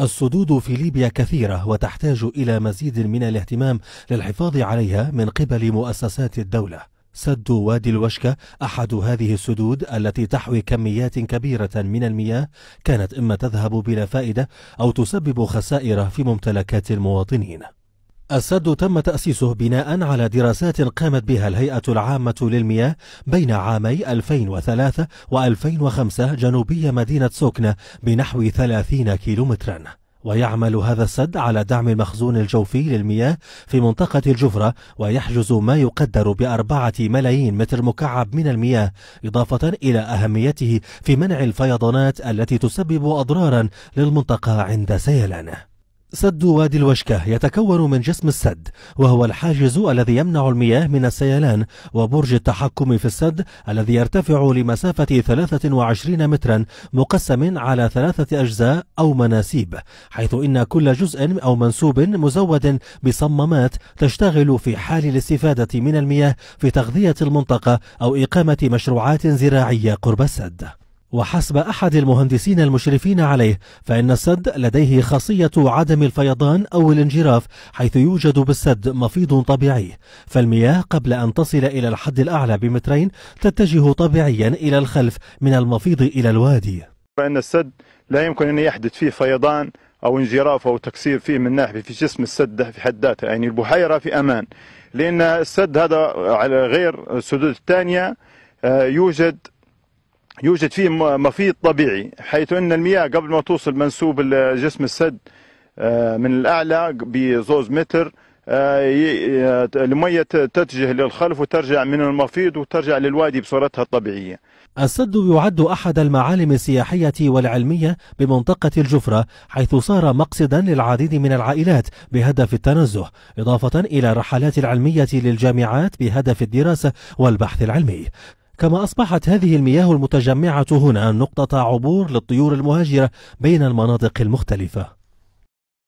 السدود في ليبيا كثيرة وتحتاج إلى مزيد من الاهتمام للحفاظ عليها من قبل مؤسسات الدولة. سد وادي الوشكة أحد هذه السدود التي تحوي كميات كبيرة من المياه كانت إما تذهب بلا فائدة أو تسبب خسائر في ممتلكات المواطنين. السد تم تأسيسه بناء على دراسات قامت بها الهيئة العامة للمياه بين عامي 2003 و2005 جنوبي مدينة سوكنة بنحو 30 كيلومترا ويعمل هذا السد على دعم المخزون الجوفي للمياه في منطقة الجفرة ويحجز ما يقدر بأربعة ملايين متر مكعب من المياه إضافة إلى أهميته في منع الفيضانات التي تسبب أضرارا للمنطقة عند سيلانه سد وادي الوشكة يتكون من جسم السد وهو الحاجز الذي يمنع المياه من السيلان وبرج التحكم في السد الذي يرتفع لمسافة 23 مترا مقسم على ثلاثة أجزاء أو مناسيب حيث إن كل جزء أو منسوب مزود بصمامات تشتغل في حال الاستفادة من المياه في تغذية المنطقة أو إقامة مشروعات زراعية قرب السد وحسب أحد المهندسين المشرفين عليه فإن السد لديه خاصية عدم الفيضان أو الانجراف حيث يوجد بالسد مفيض طبيعي فالمياه قبل أن تصل إلى الحد الأعلى بمترين تتجه طبيعيا إلى الخلف من المفيض إلى الوادي فإن السد لا يمكن أن يحدث فيه فيضان أو انجراف أو تكسير فيه من ناحية في جسم السد في حد ذاته يعني البحيرة في أمان لأن السد هذا على غير السدود الثانية آه، يوجد يوجد فيه مفيض طبيعي حيث أن المياه قبل ما توصل منسوب جسم السد آه، من الأعلى بزوز متر آه، آه، المية تتجه للخلف وترجع من المفيض وترجع للوادي بصورتها الطبيعية السد يعد أحد المعالم السياحية والعلمية بمنطقة الجفرة حيث صار مقصدا للعديد من العائلات بهدف التنزه إضافة إلى رحلات العلمية للجامعات بهدف الدراسة والبحث العلمي كما أصبحت هذه المياه المتجمعة هنا نقطة عبور للطيور المهاجرة بين المناطق المختلفة